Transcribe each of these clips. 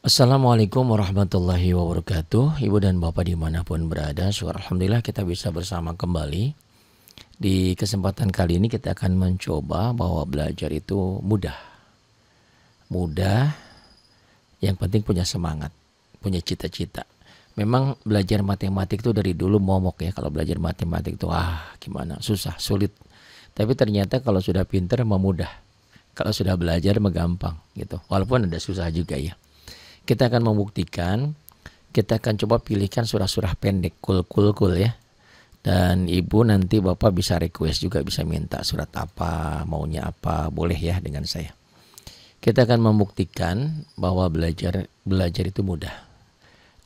Assalamualaikum warahmatullahi wabarakatuh Ibu dan Bapak dimanapun berada Syukur Alhamdulillah kita bisa bersama kembali Di kesempatan kali ini kita akan mencoba bahwa belajar itu mudah Mudah Yang penting punya semangat Punya cita-cita Memang belajar matematik itu dari dulu momok ya Kalau belajar matematik itu ah gimana susah sulit Tapi ternyata kalau sudah pinter memudah Kalau sudah belajar menggampang gitu Walaupun ada susah juga ya kita akan membuktikan kita akan coba pilihkan surah-surah pendek kul kul kul ya dan ibu nanti bapak bisa request juga bisa minta surat apa maunya apa boleh ya dengan saya kita akan membuktikan bahwa belajar belajar itu mudah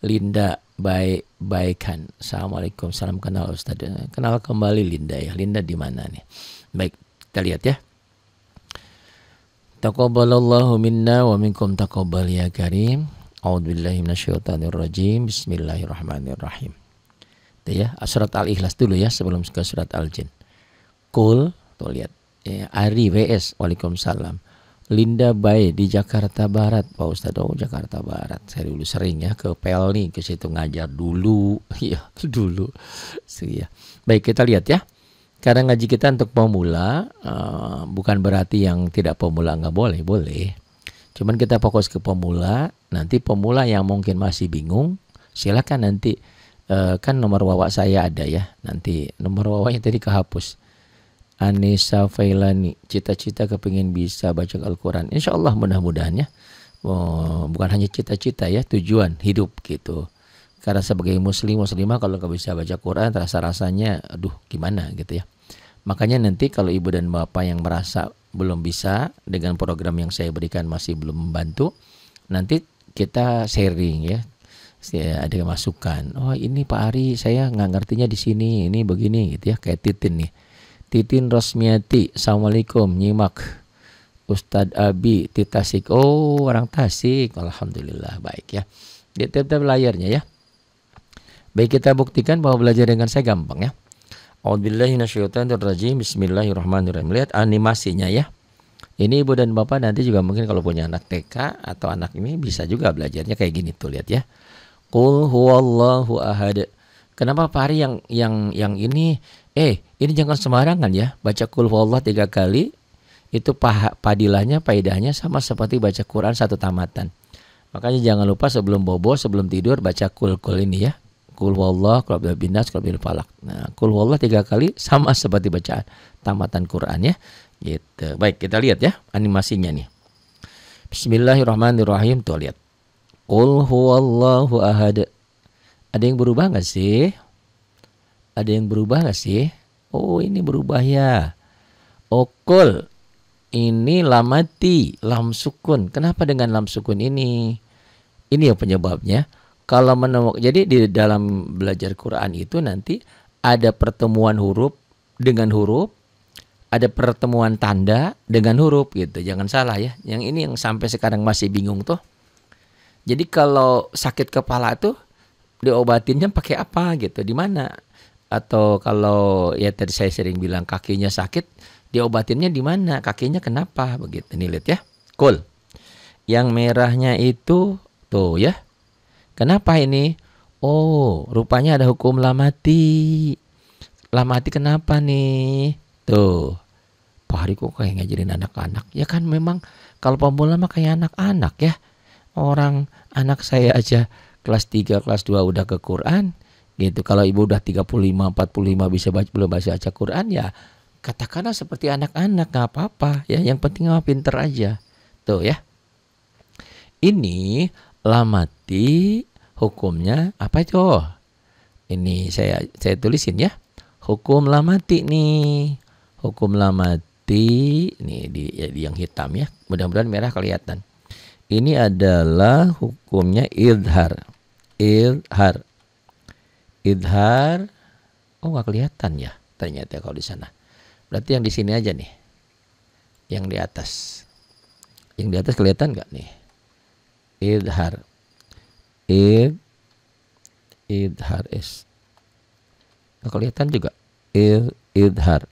Linda baik baikan assalamualaikum salam kenal Ustaz kenal kembali Linda ya Linda di mana nih baik kita lihat ya Taqabbalallahu minna wa minkum taqabbal ya karim. A'udzu billahi minasyaitonir rajim. Bismillahirrahmanirrahim. Itu ya, surat Al-Ikhlas dulu ya sebelum ke surat Al-Jin. Kul, tuh lihat. Ya, Ari WS, Waalaikumsalam. Linda Bay di Jakarta Barat, Pak Ustadz oh, Jakarta Barat. Saya dulu sering ya ke Pelni ke situ ngajar dulu, ya dulu. So, ya. Baik kita lihat ya. Karena ngaji kita untuk pemula, uh, bukan berarti yang tidak pemula nggak boleh, boleh. Cuman kita fokus ke pemula, nanti pemula yang mungkin masih bingung, silakan nanti uh, kan nomor wawa saya ada ya, nanti nomor wawanya tadi kehapus. Anissa Failani, cita-cita kepingin bisa baca Al-Quran. Insya Allah mudah-mudahan ya. Oh, bukan hanya cita-cita ya, tujuan hidup gitu karena sebagai muslim muslimah kalau nggak bisa baca Quran terasa rasanya aduh gimana gitu ya Makanya nanti kalau ibu dan bapak yang merasa belum bisa dengan program yang saya berikan masih belum membantu, nanti kita sharing ya. Saya eh, Ada masukan. Oh ini Pak Ari saya nggak ngertinya di sini ini begini gitu ya kayak Titin nih. Titin Rosmiati, Assalamualaikum, nyimak. Ustadz Abi, Titasik. Oh, orang Tasik. Alhamdulillah, baik ya. Di tiap layarnya ya. Baik, kita buktikan bahwa belajar dengan saya gampang ya Bismillahirrahmanirrahim. Bismillahirrahmanirrahim. Lihat animasinya ya. Ini ibu dan bapak nanti juga mungkin kalau punya anak TK atau anak ini bisa juga belajarnya kayak gini tuh lihat ya. Qul huwallahu ahad. Kenapa pari yang yang yang ini eh ini jangan sembarangan ya. Baca qul huwallah tiga kali itu paha, padilahnya paidahnya sama seperti baca Quran satu tamatan. Makanya jangan lupa sebelum bobo, sebelum tidur baca kul-kul ini ya. Kul wallah, kul binas, kul falak. Nah, kul wallah tiga kali sama seperti bacaan tamatan Quran ya. Gitu. Baik, kita lihat ya animasinya nih. Bismillahirrahmanirrahim. Tuh lihat. Kul huwallahu ahad. Ada yang berubah nggak sih? Ada yang berubah nggak sih? Oh, ini berubah ya. Okul. Oh, ini lamati, lam sukun. Kenapa dengan lam sukun ini? Ini ya penyebabnya kalau menemuk, jadi di dalam belajar Quran itu nanti ada pertemuan huruf dengan huruf, ada pertemuan tanda dengan huruf gitu. Jangan salah ya. Yang ini yang sampai sekarang masih bingung tuh. Jadi kalau sakit kepala itu diobatinnya pakai apa gitu? Di mana? Atau kalau ya tadi saya sering bilang kakinya sakit, diobatinnya di mana? Kakinya kenapa? Begitu nih lihat ya. Cool. Yang merahnya itu tuh ya. Kenapa ini? Oh, rupanya ada hukum lamati. Lamati kenapa nih? Tuh. Pak Hari kok kayak ngajarin anak-anak. Ya kan memang kalau pemula mah kayak anak-anak ya. Orang anak saya aja kelas 3, kelas 2 udah ke Quran gitu. Kalau ibu udah 35, 45 bisa baca belum baca aja Quran ya katakanlah seperti anak-anak nggak apa-apa ya. Yang penting mah pinter aja. Tuh ya. Ini lamati hukumnya apa itu? Ini saya saya tulisin ya. Hukum lamati nih. Hukum lamati nih di, ya, yang hitam ya. Mudah-mudahan merah kelihatan. Ini adalah hukumnya idhar. Idhar. Idhar. Oh nggak kelihatan ya ternyata kalau di sana. Berarti yang di sini aja nih. Yang di atas. Yang di atas kelihatan nggak nih? Idhar id idhar is nah, kelihatan juga id idhar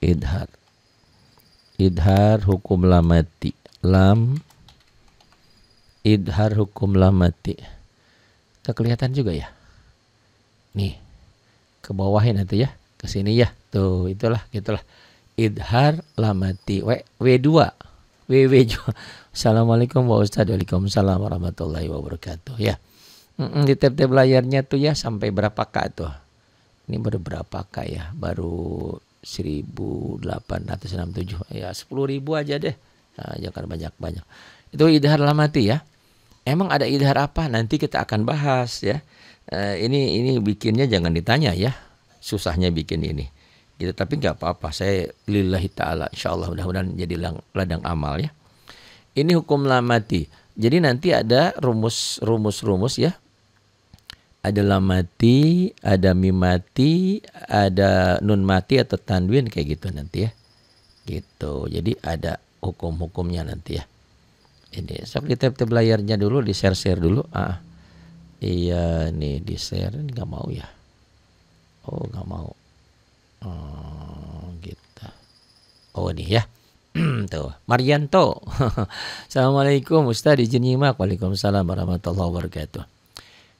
idhar idhar hukum lamati lam idhar hukum lamati nah, kelihatan juga ya nih ke bawah nanti ya ke sini ya tuh itulah gitulah idhar lamati w w2 ww Assalamualaikum Pak Ustadz Waalaikumsalam warahmatullahi wabarakatuh ya di tab-tab layarnya tuh ya sampai berapa kak tuh ini baru berapa kak ya baru 1867 ya ribu aja deh nah, jangan banyak-banyak itu idhar lamati ya emang ada idhar apa nanti kita akan bahas ya eh, ini ini bikinnya jangan ditanya ya susahnya bikin ini gitu tapi nggak apa-apa saya lillahi taala insyaallah mudah-mudahan jadi ladang amal ya ini hukum lamati. Jadi nanti ada rumus-rumus-rumus ya. Ada lamati, ada mimati, ada nun mati atau tanwin kayak gitu nanti ya. Gitu. Jadi ada hukum-hukumnya nanti ya. Ini sok kita kita layarnya dulu, di share-share dulu. Ah. Iya, nih di share nggak mau ya. Oh, nggak mau. Oh, gitu. Oh, ini ya. Tuh, Marianto. Assalamualaikum Ustaz, izin nyimak. Waalaikumsalam warahmatullahi wabarakatuh.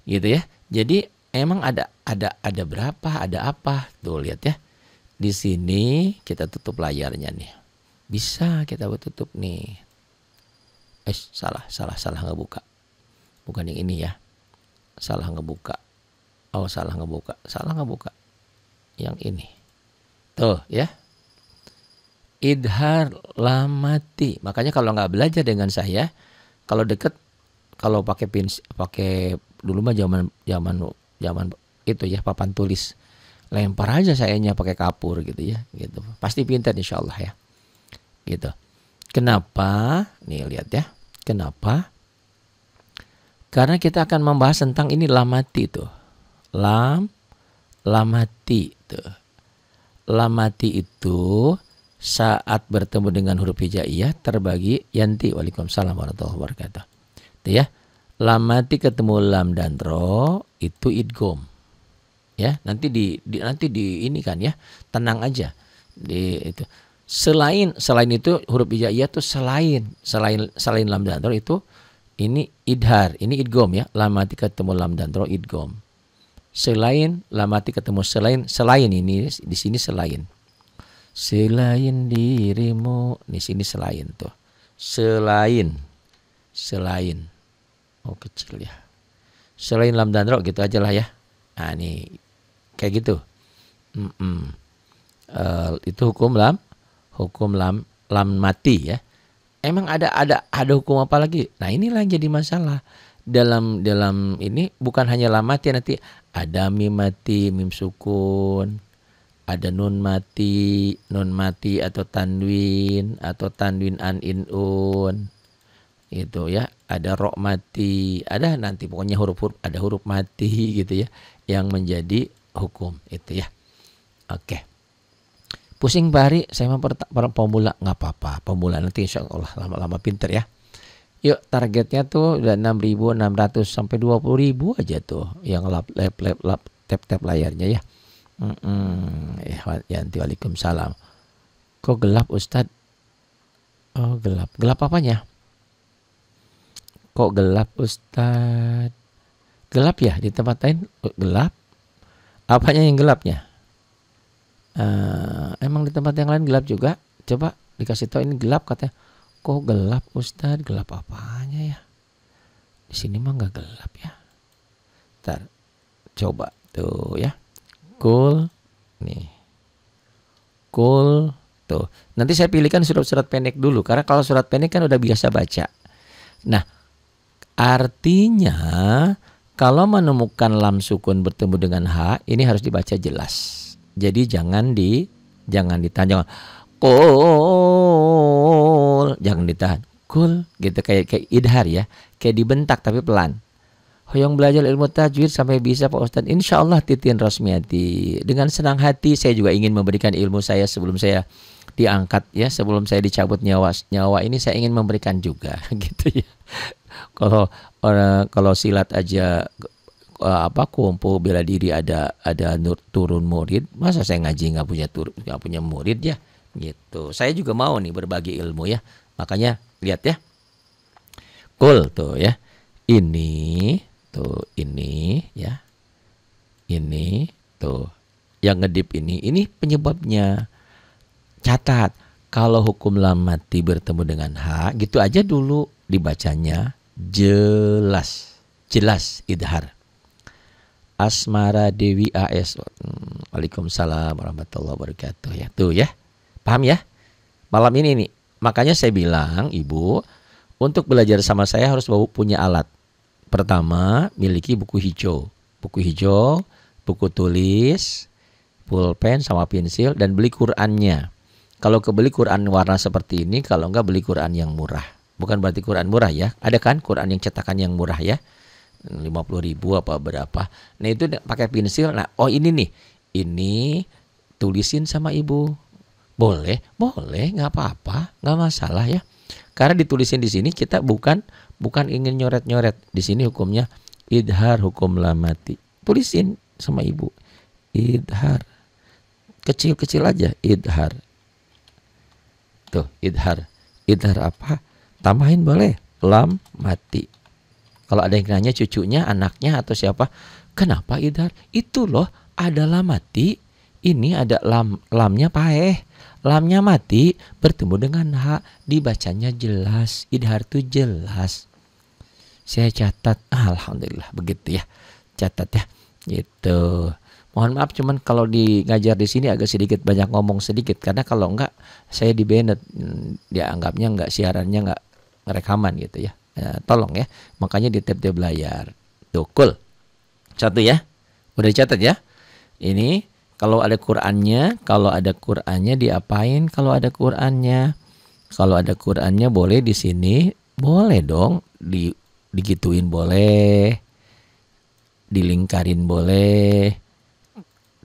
Gitu ya. Jadi emang ada ada ada berapa, ada apa? Tuh lihat ya. Di sini kita tutup layarnya nih. Bisa kita tutup nih. Eh, salah, salah, salah ngebuka. Bukan yang ini ya. Salah ngebuka. Oh, salah ngebuka. Salah ngebuka. Yang ini. Tuh, ya idhar lamati. Makanya kalau nggak belajar dengan saya, kalau deket, kalau pakai pins, pakai dulu mah zaman zaman zaman itu ya papan tulis lempar aja sayanya pakai kapur gitu ya gitu pasti pintar insya Allah ya gitu kenapa nih lihat ya kenapa karena kita akan membahas tentang ini lamati tuh lam lamati tuh lamati itu saat bertemu dengan huruf hijaiyah terbagi yanti. Waalaikumsalam warahmatullahi wabarakatuh. Itu ya. Lamati ketemu lam dan ro itu idgom. Ya, nanti di, di nanti di ini kan ya. Tenang aja. Di itu. Selain selain itu huruf hijaiyah tuh selain selain selain lam dan ro itu ini idhar, ini idgom ya. Lamati ketemu lam dan ro idgom. Selain lamati ketemu selain selain ini di sini selain selain dirimu di sini selain tuh selain selain oh kecil ya selain lam dan rok gitu aja lah ya nah ini kayak gitu mm -mm. Uh, itu hukum lam hukum lam lam mati ya emang ada ada ada hukum apa lagi nah inilah yang jadi masalah dalam dalam ini bukan hanya lam mati nanti ada mim mati mim sukun ada nun mati, nun mati atau tanwin atau tanwin an in un. Gitu ya. Ada rok mati, ada nanti pokoknya huruf-huruf ada huruf mati gitu ya yang menjadi hukum itu ya. Oke. Pusing bari saya mau per pemula nggak apa-apa, pemula nanti insya Allah lama-lama pinter ya. Yuk targetnya tuh udah 6.600 sampai 20.000 aja tuh yang lap lap lap, lap tap tap layarnya ya. Ikhwat ya, Yanti Waalaikumsalam. Kok gelap ustad Oh gelap. Gelap apanya? Kok gelap ustad Gelap ya di tempat lain oh, gelap? Apanya yang gelapnya? Uh, emang di tempat yang lain gelap juga? Coba dikasih tahu ini gelap katanya. Kok gelap ustad Gelap apanya ya? Di sini mah nggak gelap ya. Ntar coba tuh ya. Kul. Nih. Kul. Tuh. Nanti saya pilihkan surat-surat pendek dulu. Karena kalau surat pendek kan udah biasa baca. Nah. Artinya kalau menemukan lam sukun bertemu dengan h, ini harus dibaca jelas. Jadi jangan di jangan ditahan jangan kul jangan ditahan cool gitu kayak kayak idhar ya kayak dibentak tapi pelan Hoyong belajar ilmu tajwid sampai bisa Pak Ustadz. Insya Allah Titin Rosmiati. Dengan senang hati saya juga ingin memberikan ilmu saya sebelum saya diangkat ya. Sebelum saya dicabut nyawa. Nyawa ini saya ingin memberikan juga gitu ya. Kalau kalau silat aja eh, apa kumpul bela diri ada ada nur, turun murid masa saya ngaji nggak punya tur nggak punya murid ya gitu saya juga mau nih berbagi ilmu ya makanya lihat ya cool tuh ya ini Tuh, ini ya. Ini tuh. Yang ngedip ini, ini penyebabnya. Catat, kalau hukum lamati bertemu dengan H, gitu aja dulu dibacanya jelas. Jelas idhar. Asmara Dewi AS. Waalaikumsalam warahmatullahi wabarakatuh. Ya, tuh ya. Paham ya? Malam ini nih. Makanya saya bilang, Ibu, untuk belajar sama saya harus bawa punya alat. Pertama, miliki buku hijau. Buku hijau, buku tulis, pulpen sama pensil dan beli Qur'annya. Kalau kebeli Qur'an warna seperti ini, kalau enggak beli Qur'an yang murah. Bukan berarti Qur'an murah ya. Ada kan Qur'an yang cetakan yang murah ya. 50 ribu apa berapa. Nah itu pakai pensil. Nah oh ini nih. Ini tulisin sama ibu. Boleh, boleh, nggak apa-apa, nggak masalah ya. Karena ditulisin di sini kita bukan bukan ingin nyoret-nyoret. Di sini hukumnya idhar hukum lamati. Tulisin sama ibu. Idhar. Kecil-kecil aja idhar. Tuh, idhar. Idhar apa? Tambahin boleh. Lam mati. Kalau ada yang nanya cucunya, anaknya atau siapa, kenapa idhar? Itu loh ada lam mati. Ini ada lam lamnya paeh lamnya mati bertemu dengan hak dibacanya jelas idhar itu jelas saya catat ah, alhamdulillah begitu ya catat ya gitu mohon maaf cuman kalau di ngajar di sini agak sedikit banyak ngomong sedikit karena kalau enggak saya di banned hmm, dianggapnya enggak siarannya enggak rekaman gitu ya nah, tolong ya makanya di tiap-tiap layar dokul satu ya udah catat ya ini kalau ada Qurannya kalau ada Qurannya diapain kalau ada Qurannya kalau ada Qurannya boleh di sini boleh dong di digituin boleh dilingkarin boleh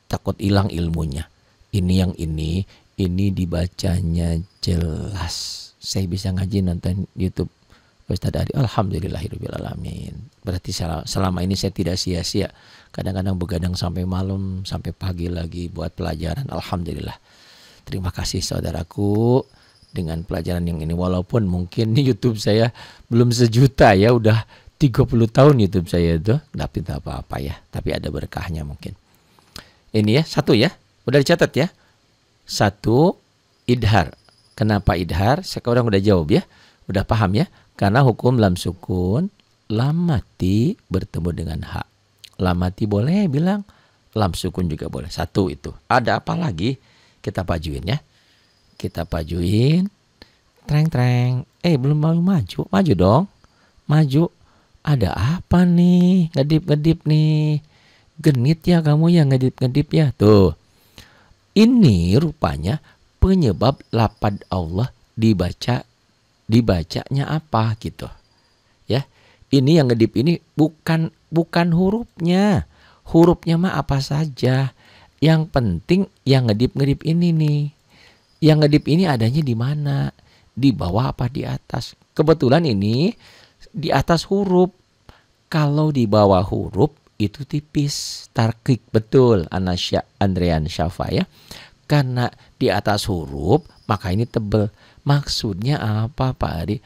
takut hilang ilmunya ini yang ini ini dibacanya jelas saya bisa ngaji nonton YouTube Ustaz Ari Alhamdulillahirrahmanirrahim berarti selama ini saya tidak sia-sia kadang-kadang begadang sampai malam sampai pagi lagi buat pelajaran Alhamdulillah terima kasih saudaraku dengan pelajaran yang ini walaupun mungkin YouTube saya belum sejuta ya udah 30 tahun YouTube saya itu tapi tidak apa-apa ya tapi ada berkahnya mungkin ini ya satu ya udah dicatat ya satu idhar kenapa idhar sekarang udah jawab ya udah paham ya karena hukum lam sukun lam mati bertemu dengan hak lam mati boleh bilang lam sukun juga boleh satu itu ada apa lagi kita pajuin ya kita pajuin. Treng treng. Eh belum mau maju. Maju dong. Maju. Ada apa nih? Ngedip-ngedip nih. Genit ya kamu ya ngedip-ngedip ya. Tuh. Ini rupanya penyebab lapad Allah dibaca dibacanya apa gitu. Ya. Ini yang ngedip ini bukan bukan hurufnya. Hurufnya mah apa saja. Yang penting yang ngedip-ngedip ini nih yang ngedip ini adanya di mana? Di bawah apa di atas? Kebetulan ini di atas huruf. Kalau di bawah huruf itu tipis. Tarkik betul Anasya Andrean Syafa ya. Karena di atas huruf maka ini tebel. Maksudnya apa Pak Ari?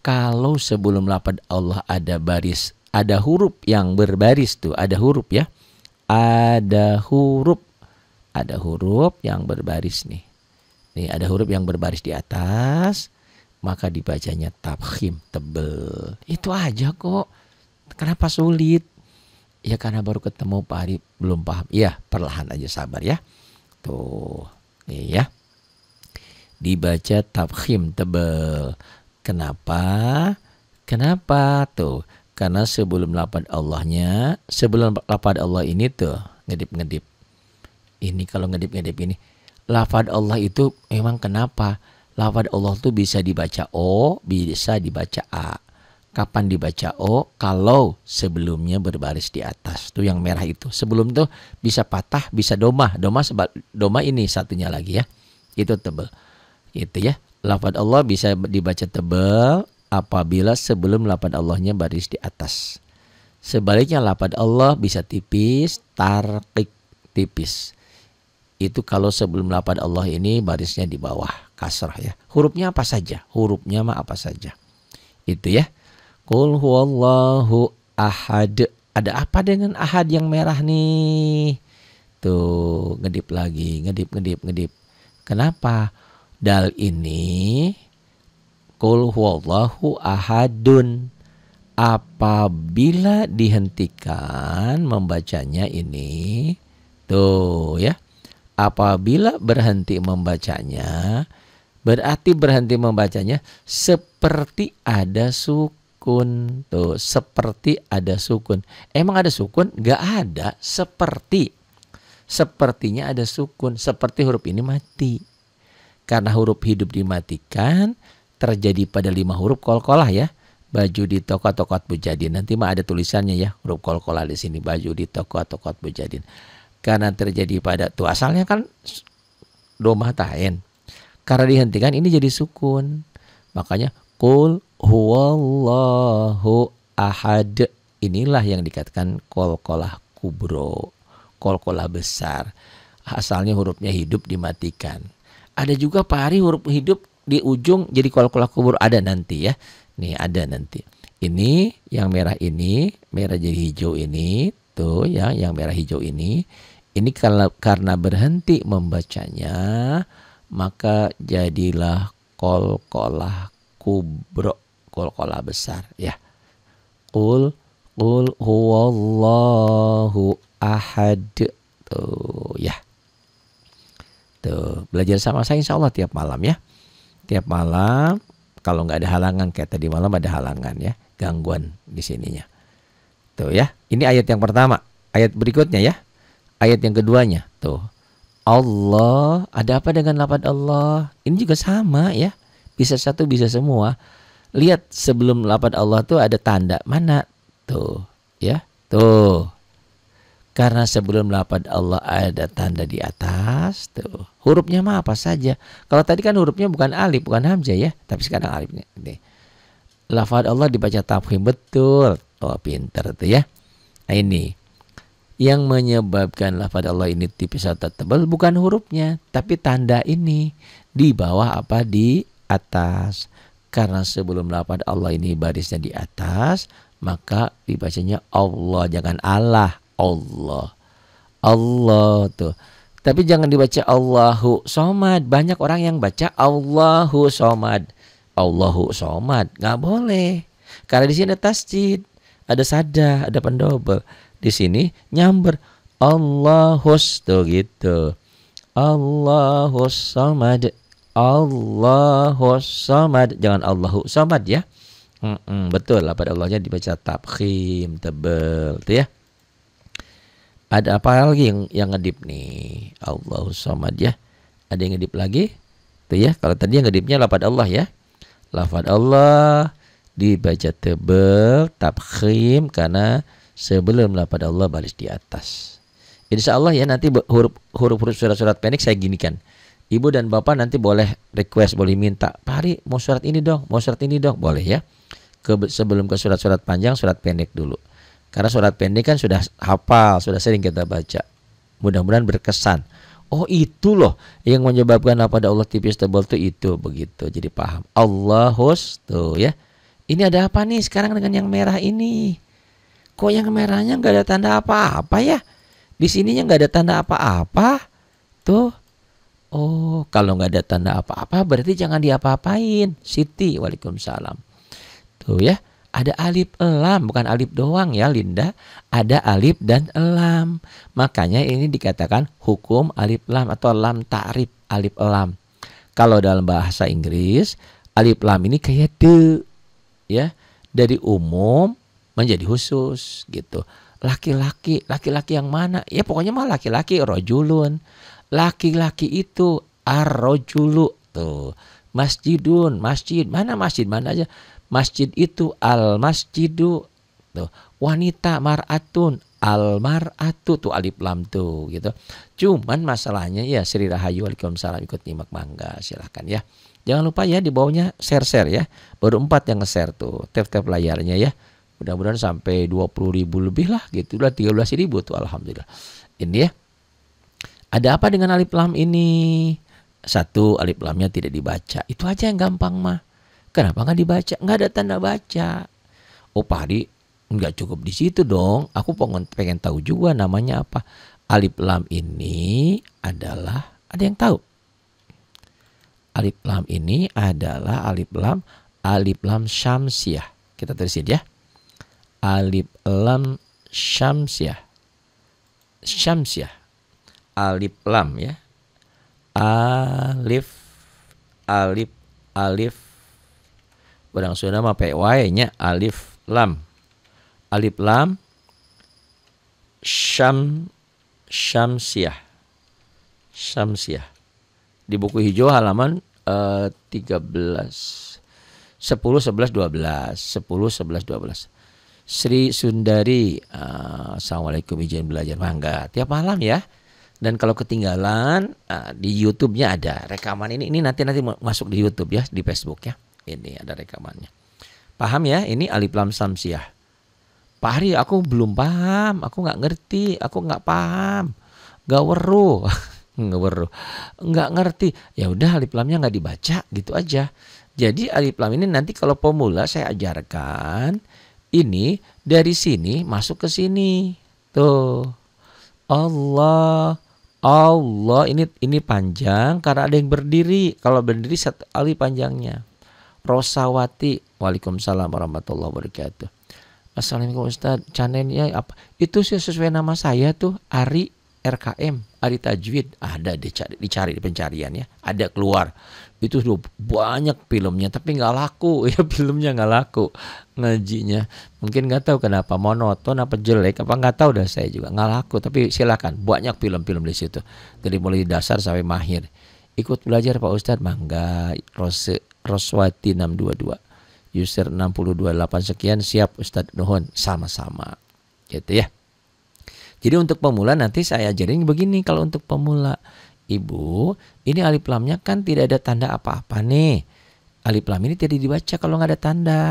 Kalau sebelum lapad Allah ada baris, ada huruf yang berbaris tuh, ada huruf ya. Ada huruf, ada huruf yang berbaris nih Nih ada huruf yang berbaris di atas, maka dibacanya tabhim tebel. Itu aja kok. Kenapa sulit? Ya karena baru ketemu Pak Ari belum paham. Iya, perlahan aja sabar ya. Tuh, nih iya ya. Dibaca tabhim tebel. Kenapa? Kenapa tuh? Karena sebelum lapad Allahnya, sebelum lapad Allah ini tuh ngedip-ngedip. Ini kalau ngedip-ngedip ini, lafad Allah itu memang kenapa? Lafad Allah itu bisa dibaca O, bisa dibaca A. Kapan dibaca O? Kalau sebelumnya berbaris di atas. Tuh yang merah itu. Sebelum itu bisa patah, bisa domah. Domah, seba, domah ini satunya lagi ya. Itu tebel. Itu ya. Lafad Allah bisa dibaca tebel apabila sebelum lafad Allahnya baris di atas. Sebaliknya lafad Allah bisa tipis, tarik tipis itu kalau sebelum lapan Allah ini barisnya di bawah kasrah ya. Hurufnya apa saja? Hurufnya mah apa saja? Itu ya. Qul huwallahu ahad. Ada apa dengan ahad yang merah nih? Tuh, ngedip lagi, ngedip, ngedip, ngedip. Kenapa? Dal ini Qul huwallahu ahadun. Apabila dihentikan membacanya ini, tuh ya Apabila berhenti membacanya, berarti berhenti membacanya seperti ada sukun. Tuh, seperti ada sukun. Emang ada sukun? Gak ada. Seperti. Sepertinya ada sukun. Seperti huruf ini mati. Karena huruf hidup dimatikan, terjadi pada lima huruf kol-kolah ya baju di toko toko bujadin. Nanti mah ada tulisannya ya, huruf kol-kolah di sini baju di toko toko bujadin karena terjadi pada tuh asalnya kan domah tain karena dihentikan ini jadi sukun makanya kul huwallahu ahad inilah yang dikatakan kolah kubro kol kolah besar asalnya hurufnya hidup dimatikan ada juga pari huruf hidup di ujung jadi kol kolah kubro ada nanti ya nih ada nanti ini yang merah ini merah jadi hijau ini tuh ya yang merah hijau ini ini karena, berhenti membacanya, maka jadilah kol-kolah kubro, kol-kolah besar ya. Kul, kul huwallahu ahad. Tuh ya. Tuh, belajar sama saya insya Allah tiap malam ya. Tiap malam, kalau nggak ada halangan, kayak tadi malam ada halangan ya. Gangguan di sininya. Tuh ya, ini ayat yang pertama. Ayat berikutnya ya ayat yang keduanya tuh. Allah, ada apa dengan lapan Allah? Ini juga sama ya. Bisa satu, bisa semua. Lihat sebelum lapan Allah tuh ada tanda mana tuh, ya. Tuh. Karena sebelum lapan Allah ada tanda di atas tuh. Hurufnya mah apa saja. Kalau tadi kan hurufnya bukan alif, bukan hamzah ya, tapi sekarang alifnya. nih. Lafaz Allah dibaca tafhim betul. Oh, pinter tuh ya. Nah, ini yang menyebabkan lafad Allah ini tipis atau tebal bukan hurufnya tapi tanda ini di bawah apa di atas karena sebelum lafad Allah ini barisnya di atas maka dibacanya Allah jangan Allah Allah Allah tuh tapi jangan dibaca Allahu somad banyak orang yang baca Allahu somad Allahu somad nggak boleh karena di sini ada tasjid ada sada ada pendobel di sini nyamber Allahus tuh gitu. Allahus samad. Allahus samad. Jangan Allahu samad ya. Mm -mm, betul lah pada Allahnya dibaca tabkhim tebel tuh ya. Ada apa lagi yang yang ngedip nih? Allahus samad ya. Ada yang ngedip lagi? Tuh ya, kalau tadi yang ngedipnya lah pada Allah ya. Lafad Allah dibaca tebel tabkhim karena sebelumlah pada Allah baris di atas. Insya Allah ya nanti huruf huruf, surat-surat pendek saya ginikan. Ibu dan bapak nanti boleh request, boleh minta. Pak Hari, mau surat ini dong, mau surat ini dong, boleh ya. Ke, sebelum ke surat-surat panjang, surat pendek dulu. Karena surat pendek kan sudah hafal, sudah sering kita baca. Mudah-mudahan berkesan. Oh itu loh yang menyebabkan apa pada Allah tipis tebal itu itu begitu. Jadi paham. Allahus tuh ya. Ini ada apa nih sekarang dengan yang merah ini? Kok yang merahnya nggak ada tanda apa-apa ya? Di sininya nggak ada tanda apa-apa. Tuh. Oh, kalau nggak ada tanda apa-apa berarti jangan diapa-apain. Siti, waalaikumsalam. Tuh ya, ada alif elam, bukan alif doang ya Linda. Ada alif dan elam. Makanya ini dikatakan hukum alif lam atau lam ta'rif alif elam. Kalau dalam bahasa Inggris, alif lam ini kayak de. Ya, dari umum menjadi khusus gitu. Laki-laki, laki-laki yang mana? Ya pokoknya mah laki-laki rojulun. Laki-laki itu arrojulu tuh. Masjidun, masjid. Mana masjid? Mana aja? Masjid itu al-masjidu tuh. Wanita mar'atun Almaratu tuh alif lam tuh gitu. Cuman masalahnya ya Sri Rahayu Waalaikumsalam ikut nyimak mangga silahkan ya. Jangan lupa ya di bawahnya share-share ya. Baru empat yang nge-share tuh. Tap-tap layarnya ya mudah-mudahan sampai 20 ribu lebih lah gitu lah 13 ribu tuh alhamdulillah ini ya ada apa dengan alif lam ini satu alif lamnya tidak dibaca itu aja yang gampang mah kenapa nggak dibaca nggak ada tanda baca oh Pak nggak cukup di situ dong aku pengen pengen tahu juga namanya apa alif lam ini adalah ada yang tahu alif lam ini adalah alif lam alif lam syamsiah kita tulisin ya alif lam syamsiah. Syamsiah. Alif lam ya. Alif alif alif Barang sudah nama PY nya alif lam. Alif lam syam syamsiah. Syamsiah. Di buku hijau halaman uh, 13 10 11 12 10 11 12 Sri Sundari. Uh, Assalamualaikum izin belajar mangga. Tiap malam ya. Dan kalau ketinggalan uh, di YouTube-nya ada rekaman ini. Ini nanti nanti masuk di YouTube ya, di Facebook ya. Ini ada rekamannya. Paham ya? Ini Alif Lam Samsiah. Pak Hari, aku belum paham, aku nggak ngerti, aku nggak paham, nggak weru, nggak weru, nggak ngerti. Ya udah alif lamnya nggak dibaca, gitu aja. Jadi alif lam ini nanti kalau pemula saya ajarkan ini dari sini masuk ke sini. Tuh. Allah Allah ini ini panjang karena ada yang berdiri. Kalau berdiri satu kali panjangnya. Rosawati. Waalaikumsalam warahmatullahi wabarakatuh. Assalamualaikum Ustaz. Channelnya apa? Itu sih sesuai nama saya tuh Ari RKM, Ari Tajwid. Ada dicari, dicari di pencarian ya. Ada keluar itu sudah banyak filmnya tapi nggak laku ya filmnya nggak laku ngajinya mungkin nggak tahu kenapa monoton apa jelek apa nggak tahu dah saya juga nggak laku tapi silakan banyak film-film di situ dari mulai dasar sampai mahir ikut belajar Pak Ustadz mangga Rose Roswati 622 user 628 sekian siap Ustadz Nuhon sama-sama gitu ya jadi untuk pemula nanti saya ajarin begini kalau untuk pemula Ibu, ini alif lamnya kan tidak ada tanda apa-apa nih. Alif lam ini tidak dibaca kalau nggak ada tanda.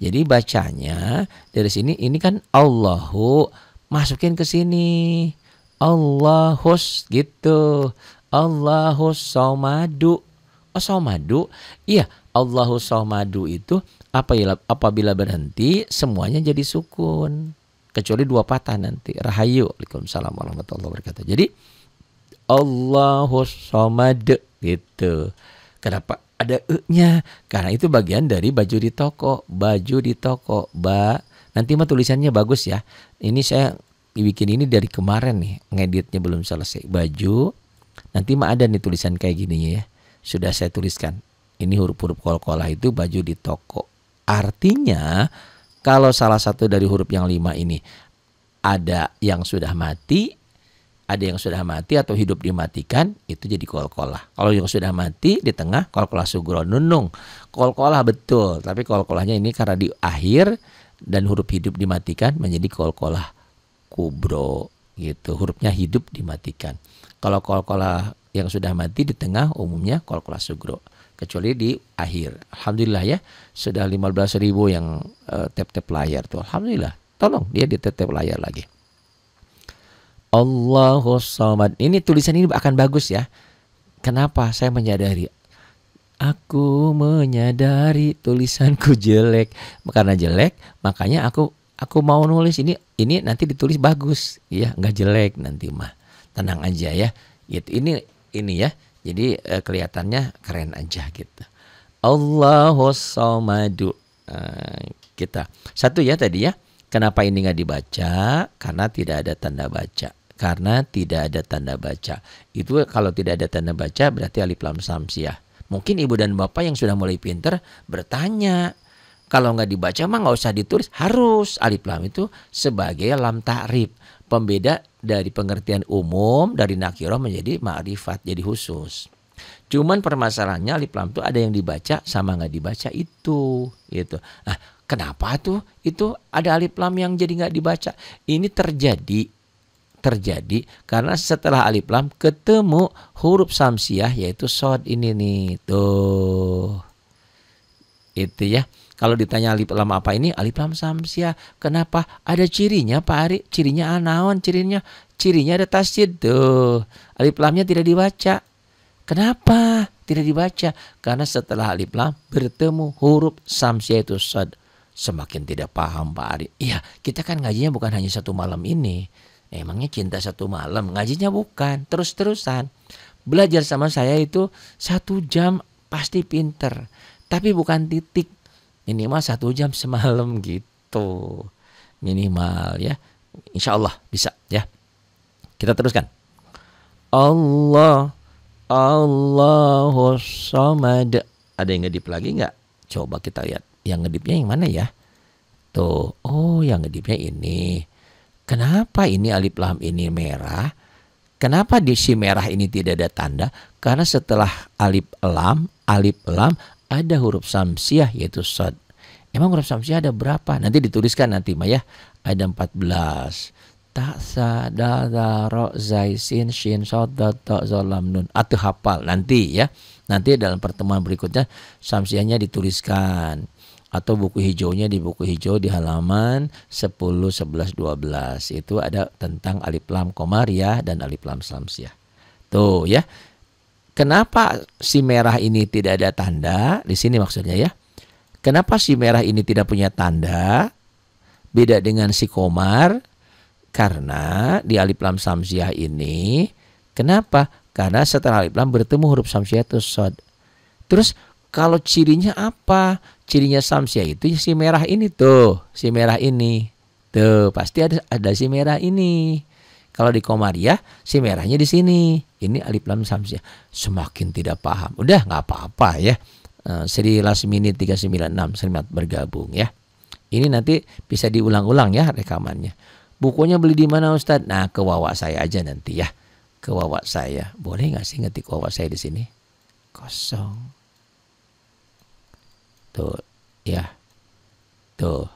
Jadi bacanya dari sini ini kan Allahu masukin ke sini. Allahus gitu. Allahus somadu. Oh somadu. Iya, Allahus somadu itu apa ya apabila berhenti semuanya jadi sukun. Kecuali dua patah nanti. Rahayu. Waalaikumsalam warahmatullahi wabarakatuh. Jadi Allahu Samad gitu. Kenapa ada e-nya? Karena itu bagian dari baju di toko, baju di toko, ba. Nanti mah tulisannya bagus ya. Ini saya bikin ini dari kemarin nih, ngeditnya belum selesai. Baju. Nanti mah ada nih tulisan kayak gini ya. Sudah saya tuliskan. Ini huruf-huruf kol kola itu baju di toko. Artinya kalau salah satu dari huruf yang lima ini ada yang sudah mati, ada yang sudah mati atau hidup dimatikan itu jadi kol-kolah. Kalau yang sudah mati di tengah kol-kolah sugro nunung. kol-kolah betul, tapi kol-kolahnya ini karena di akhir dan huruf hidup dimatikan menjadi kol-kolah kubro gitu. Hurufnya hidup dimatikan. Kalau kol-kolah yang sudah mati di tengah umumnya kol-kolah sugro kecuali di akhir. Alhamdulillah ya sudah 15.000 yang uh, tap-tap layar tuh. Alhamdulillah. Tolong dia di tap-tap layar lagi. Allahu Samad. Ini tulisan ini akan bagus ya. Kenapa saya menyadari? Aku menyadari tulisanku jelek. Karena jelek, makanya aku aku mau nulis ini ini nanti ditulis bagus. Ya, nggak jelek nanti mah. Tenang aja ya. Gitu. Ini ini ya. Jadi eh, kelihatannya keren aja gitu. Allahu Samadu. Eh, kita. Satu ya tadi ya. Kenapa ini nggak dibaca? Karena tidak ada tanda baca karena tidak ada tanda baca. Itu kalau tidak ada tanda baca berarti alif lam samsiah. Mungkin ibu dan bapak yang sudah mulai pinter bertanya. Kalau nggak dibaca mah nggak usah ditulis. Harus alif lam itu sebagai lam ta'rif. Pembeda dari pengertian umum dari nakiroh menjadi ma'rifat jadi khusus. Cuman permasalahannya alif lam itu ada yang dibaca sama nggak dibaca itu itu Nah, kenapa tuh itu ada alif lam yang jadi nggak dibaca? Ini terjadi terjadi karena setelah alif lam ketemu huruf samsiah yaitu sod ini nih tuh itu ya kalau ditanya alif lam apa ini alif lam samsiah kenapa ada cirinya Pak Ari cirinya anaon cirinya cirinya ada tasjid tuh alif lamnya tidak dibaca kenapa tidak dibaca karena setelah alif lam bertemu huruf samsiah itu sod semakin tidak paham Pak Ari. Iya, kita kan ngajinya bukan hanya satu malam ini. Emangnya cinta satu malam, ngajinya bukan, terus-terusan. Belajar sama saya itu satu jam pasti pinter, tapi bukan titik. Minimal satu jam semalam gitu. Minimal ya. Insya Allah bisa ya. Kita teruskan. Allah, Allahu Samad. Ada yang ngedip lagi nggak? Coba kita lihat. Yang ngedipnya yang mana ya? Tuh, oh yang ngedipnya ini. Kenapa ini alif lam ini merah? Kenapa di si merah ini tidak ada tanda? Karena setelah alif lam, alif lam ada huruf samsiah yaitu sod. Emang huruf samsiah ada berapa? Nanti dituliskan nanti Maya. Ada 14. da, da, ro, zai, sin, shin, sod, to, zolam, nun. Atau hafal nanti ya. Nanti dalam pertemuan berikutnya samsiahnya dituliskan atau buku hijaunya di buku hijau di halaman 10, 11, 12. Itu ada tentang alif lam komariah dan alif lam samsiah. Tuh ya. Kenapa si merah ini tidak ada tanda? Di sini maksudnya ya. Kenapa si merah ini tidak punya tanda? Beda dengan si komar. Karena di alif lam samsiah ini. Kenapa? Karena setelah alif lam bertemu huruf samsiah itu sod. Terus kalau cirinya apa? cirinya samsia ya itu si merah ini tuh, si merah ini. Tuh, pasti ada ada si merah ini. Kalau di komariah, si merahnya di sini. Ini alif lam samsia. Semakin tidak paham. Udah nggak apa-apa ya. Sri Lasmini 396 selamat bergabung ya. Ini nanti bisa diulang-ulang ya rekamannya. Bukunya beli di mana Ustad? Nah, ke Wawa saya aja nanti ya. Ke Wawa saya. Boleh nggak sih ngetik Wawa saya di sini? Kosong. Tuh, ya. Tuh.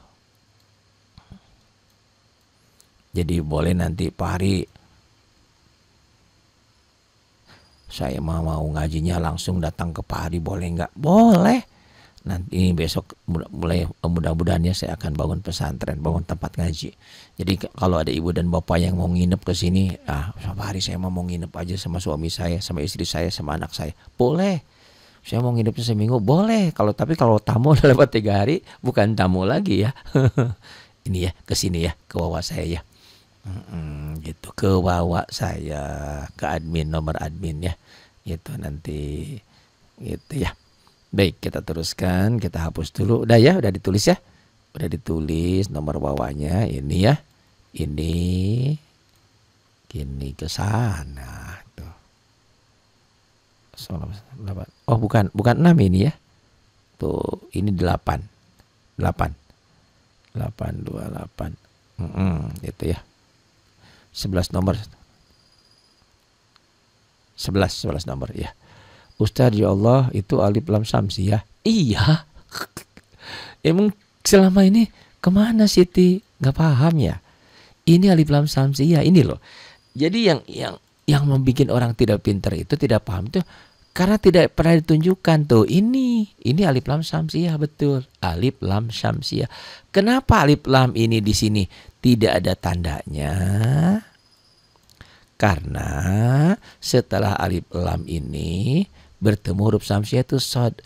Jadi boleh nanti Pak saya mah mau ngajinya langsung datang ke Pak boleh nggak? Boleh. Nanti besok mulai eh, mudah-mudahan ya saya akan bangun pesantren, bangun tempat ngaji. Jadi kalau ada ibu dan bapak yang mau nginep ke sini, ah Pak Hari saya mau nginep aja sama suami saya, sama istri saya, sama anak saya. Boleh saya mau nginepnya seminggu boleh kalau tapi kalau tamu udah lewat tiga hari bukan tamu lagi ya ini ya ke sini ya ke wawa saya ya hmm, gitu ke wawa saya ke admin nomor admin ya itu nanti gitu ya baik kita teruskan kita hapus dulu udah ya udah ditulis ya udah ditulis nomor wawanya ini ya ini kini ke sana 8. Oh bukan, bukan 6 ini ya. Tuh, ini 8. 8. 8 2 8. Mm -mm, itu ya. 11 nomor. 11 11 nomor ya. Ustaz ya Allah itu alif lam samsi ya. Iya. Emang selama ini kemana Siti? Gak paham ya. Ini alif lam samsi ya ini loh. Jadi yang yang yang membuat orang tidak pinter itu tidak paham itu karena tidak pernah ditunjukkan tuh ini ini alif lam syamsiah betul alif lam syamsiah kenapa alif lam ini di sini tidak ada tandanya karena setelah alif lam ini bertemu huruf syamsiah itu sod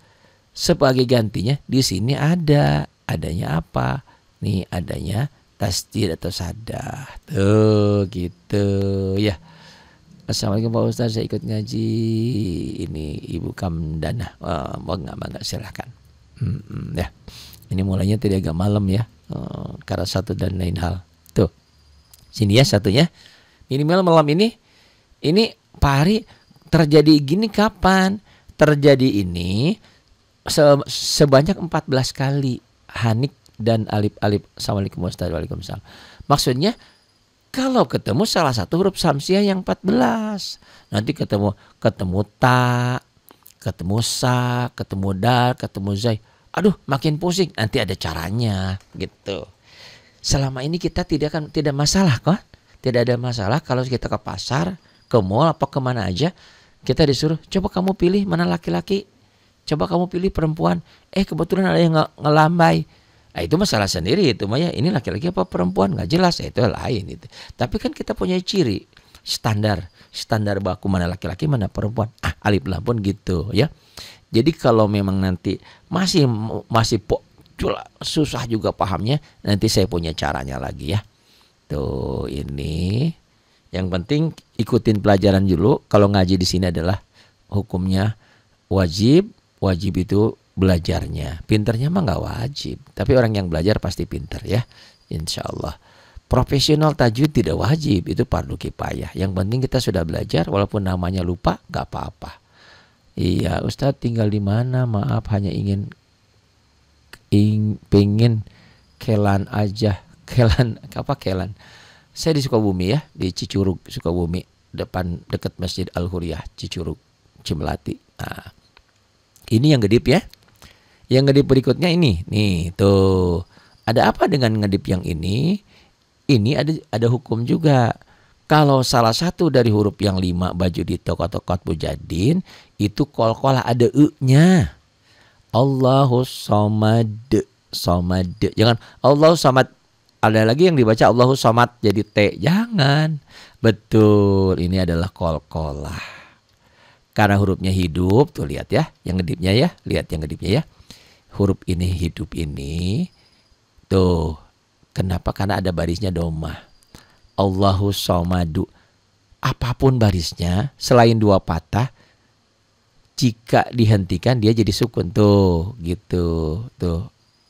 sebagai gantinya di sini ada adanya apa nih adanya tasdid atau sadah tuh gitu ya Assalamualaikum Pak Ustaz, saya ikut ngaji ini Ibu Kamdana. Eh, mau nggak mau nggak silahkan. ya, ini mulainya tadi agak malam ya, eh, karena satu dan lain hal. Tuh, sini ya satunya. Minimal malam ini, ini pari terjadi gini kapan? Terjadi ini se sebanyak 14 kali Hanik dan Alip-Alip. Assalamualaikum Ustaz Waalaikumsalam Maksudnya kalau ketemu salah satu huruf samsiah yang 14. Nanti ketemu ketemu ta, ketemu sa, ketemu dal, ketemu zai. Aduh, makin pusing. Nanti ada caranya gitu. Selama ini kita tidak akan tidak masalah kok, kan? Tidak ada masalah kalau kita ke pasar, ke mall apa kemana aja kita disuruh coba kamu pilih mana laki-laki, coba kamu pilih perempuan. Eh kebetulan ada yang ngelambai Nah, itu masalah sendiri itu Maya. ini laki-laki apa perempuan nggak jelas ya, itu lain itu. Tapi kan kita punya ciri standar standar baku mana laki-laki mana perempuan ah alif lam pun gitu ya. Jadi kalau memang nanti masih masih po, susah juga pahamnya nanti saya punya caranya lagi ya. Tuh ini yang penting ikutin pelajaran dulu. Kalau ngaji di sini adalah hukumnya wajib wajib itu belajarnya. Pinternya mah nggak wajib, tapi orang yang belajar pasti pinter ya, insya Allah. Profesional tajwid tidak wajib, itu pardu kipayah. Yang penting kita sudah belajar, walaupun namanya lupa, nggak apa-apa. Iya, Ustadz tinggal di mana? Maaf, hanya ingin ing, pengen kelan aja, kelan apa kelan? Saya di Sukabumi ya, di Cicurug Sukabumi, depan dekat Masjid Al Huriyah Cicurug Cimelati. Nah, ini yang gedip ya. Yang ngedip berikutnya ini, nih tuh. Ada apa dengan ngedip yang ini? Ini ada ada hukum juga. Kalau salah satu dari huruf yang lima baju di toko toko bujadin itu kol-kolah ada e-nya. Allahu somad somad. Jangan Allahu somad. Ada lagi yang dibaca Allahu somad jadi t. Jangan. Betul, ini adalah kol-kolah karena hurufnya hidup tuh lihat ya yang ngedipnya ya lihat yang ngedipnya ya huruf ini hidup ini tuh kenapa karena ada barisnya domah Allahu somadu apapun barisnya selain dua patah jika dihentikan dia jadi sukun tuh gitu tuh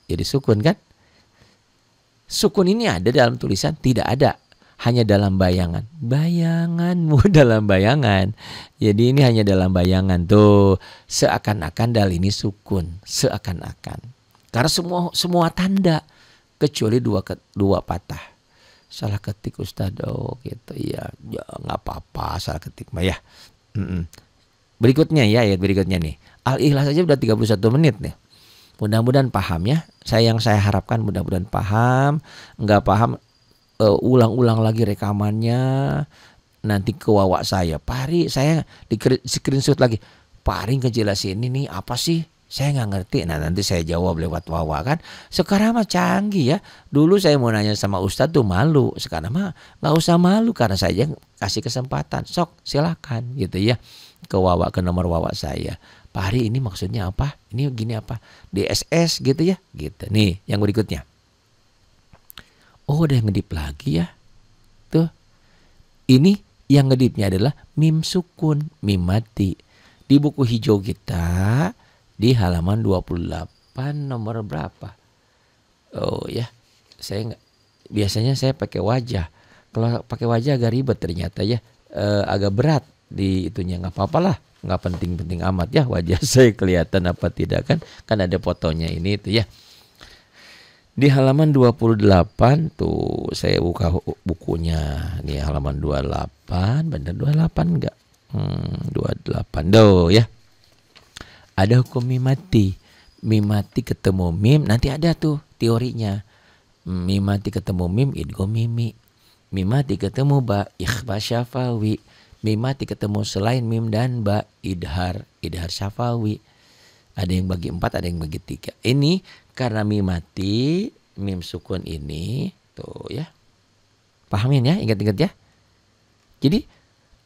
jadi sukun kan sukun ini ada dalam tulisan tidak ada hanya dalam bayangan. Bayanganmu dalam bayangan. Jadi ini hanya dalam bayangan tuh. Seakan-akan dal ini sukun, seakan-akan. Karena semua semua tanda kecuali dua dua patah. Salah ketik ustadz Oh, gitu. Iya, ya nggak apa-apa salah ketik mah ya. Mm -mm. Berikutnya ya ayat berikutnya nih. Al-Ikhlas aja udah 31 menit nih. Mudah-mudahan paham ya. Saya yang saya harapkan mudah-mudahan paham. Enggak paham uh, ulang-ulang lagi rekamannya nanti ke wawak saya pari saya di screenshot lagi pari kejelasin ini nih apa sih saya nggak ngerti nah nanti saya jawab lewat wawak kan sekarang mah canggih ya dulu saya mau nanya sama ustadz tuh malu sekarang mah nggak usah malu karena saya kasih kesempatan sok silakan gitu ya ke wawak ke nomor wawak saya pari ini maksudnya apa ini gini apa DSS gitu ya gitu nih yang berikutnya Oh udah yang ngedip lagi ya. Tuh. Ini yang ngedipnya adalah mim sukun, mim mati. Di buku hijau kita di halaman 28 nomor berapa? Oh ya, saya nggak biasanya saya pakai wajah. Kalau pakai wajah agak ribet ternyata ya, e, agak berat di itunya nggak apa-apa lah, nggak penting-penting amat ya wajah saya kelihatan apa tidak kan? Kan ada fotonya ini itu ya. Di halaman 28 tuh saya buka bukunya. Di halaman 28, bener 28 enggak? Hmm, 28 do ya. Ada hukum mimati. Mimati ketemu mim, nanti ada tuh teorinya. Mimati ketemu mim, idgo mimi. Mimati ketemu ba, ikhba syafawi. Mimati ketemu selain mim dan ba, idhar, idhar syafawi. Ada yang bagi empat, ada yang bagi tiga. Ini karena mim mati, mim sukun ini tuh ya. Pahamin ya, ingat-ingat ya. Jadi